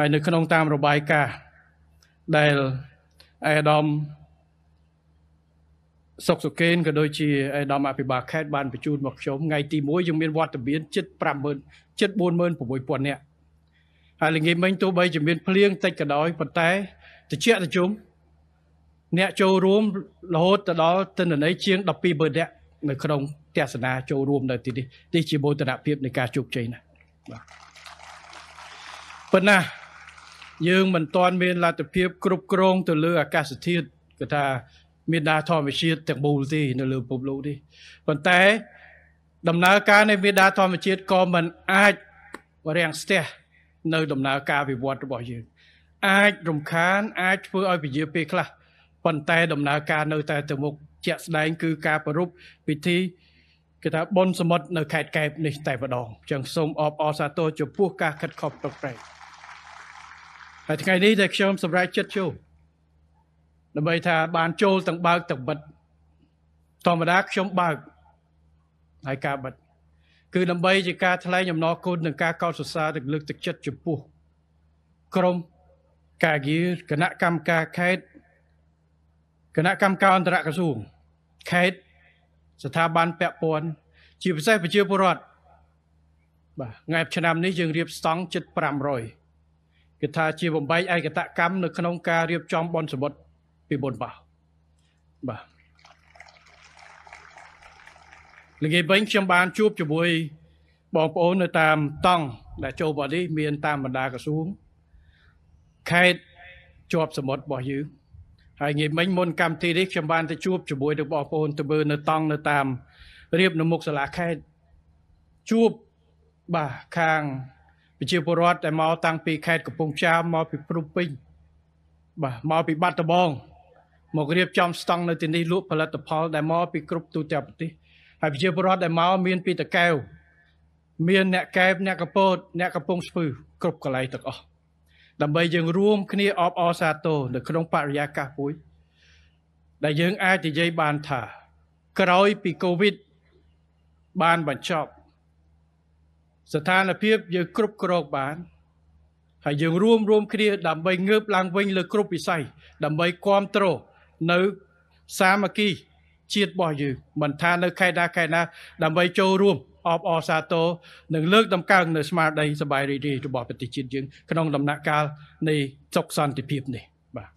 ហើយនៅក្នុងតាមរបាយការណ៍ដែលអេដាមសុកសុកេនក៏ដូចជាអេដាមអភិបាលខេត្តបានបញ្ជូនមកខ្ញុំថ្ងៃទី1យើងមានវត្តមានជិត50000ជិត46000នាក់ហើយល្ងាចមិញទោះបីជាមានភ្លៀងតិចក៏ដោយប៉ុន្តែតិចតិជុំអ្នកចូលរួមរហូតទៅដល់ទិន្នន័យជាង120,000នាក់នៅក្នុងទស្សនាចូលរួមនៅទីនេះនេះជាមោទនភាពនៃការជោគជ័យណាស់បាទប៉ុណ្ណាយើងមិនទាន់មានលទ្ធភាព គ្រប់គ្រងទៅលើអាកាសធាតុគឺថា មានដាធម្មជាតិទាំងមូលទេនៅលើពិភពលោកនេះប៉ុន្តែដំណើរការនៃមេដាធម្មជាតិក៏មិនអាចរាំងស្ទះនៅដំណើរការវិវត្តរបស់យើងអាចរំខានអាចធ្វើឲ្យពជាពេលខ្លះប៉ុន្តែ ដំណើរការនៅតែទៅមុខជាក់ស្ដែង គឺការប្រ rup ពិធីគេថាបុណ្យសមុទ្រនៅខេត្តកែបនេះតែម្ដងអញ្ចឹងសូមអបអរសាទរចំពោះការខិតខំប្រឹងប្រែងហើយថ្ងៃនេះដែលខ្ញុំសម្រេចចិត្តចូលដើម្បីថាបានចូលទាំងបើកទាំងបិទធម្មតាខ្ញុំបើកហើយការបិទគឺដើម្បីជាការថ្លែងអំណរគុណនិងការកោតសរសើរទឹកលើកទឹកចិត្តចំពោះក្រមការងារគណៈកម្មការខេត្តគណៈកម្មការអន្តរក្រសួងខេត្តស្ថាប័នពាក់ព័ន្ធជាពិសេសប្រជាពលរដ្ឋបាទថ្ងៃឆ្នាំនេះយើងរៀបស្តង់ជិត500គឺថាជាបំបែកឯកតកម្មនៅក្នុងការរៀបចំបនសម្បត្តិពីបុណ្យបោះបាទល្ងាចវិញខ្ញុំបានជួបជាមួយ បងប្អូននៅតាមតង់ដែលចូលវត្តនេះមាន តាមបណ្ដាក្រសួងខេត្តជាប់សមុទ្ររបស់យើងហើយងាយមិញមុនកម្មវិធីនេះខ្ញុំបានទៅជួបជាមួយនឹងបងប្អូនទៅមើលនៅតង់នៅតាមរៀបនៅមុខសាលាខេត្តជួបបាទខាងប្រជាពលរដ្ឋដែលមកតាំងពីខេត្តកំពង់ចាមមកពីព្រំពេញបាទមកពីបាត់ដំបង មករៀបចំស្តង់នៅទីនេះលក់ផលិតផល ដែលមកពីគ្រប់ទូទាំងប្រទេសហើយប្រជាពលរដ្ឋដែលមកមាន ពីតកែវមានអ្នកកែបអ្នកកពតអ្នកកំពង់ស្ពឺ គ្រប់កន្លែងទាំងអស់ដើម្បីយើងរួមគ្នាអបអរសាទរនៅក្នុងបរិយាកាសមួយដែលយើងអាចនិយាយបានថា ក្រោយពីកូវីដបានបញ្ចប់ស្ថានភាពយើងគ្រប់គ្រងបានហើយយើងរួមរួមគ្នាដើម្បីងើបឡើងវិញ លើគ្រប់វិស័យដើម្បីគ្រប់គ្រងនៅសាមគ្គី ជាតិរបស់យើងមិនថានៅខេត្តណាខេត្តណា ដើម្បីចូលរួមអបអរសាទរនិងលើកតម្កើងនៅស្មារតីសប្បាយរីករាយរបស់ប្រទេសជាតិយើង ក្នុងដំណាក់កាលនៃសុខសន្តិភាពនេះបាទ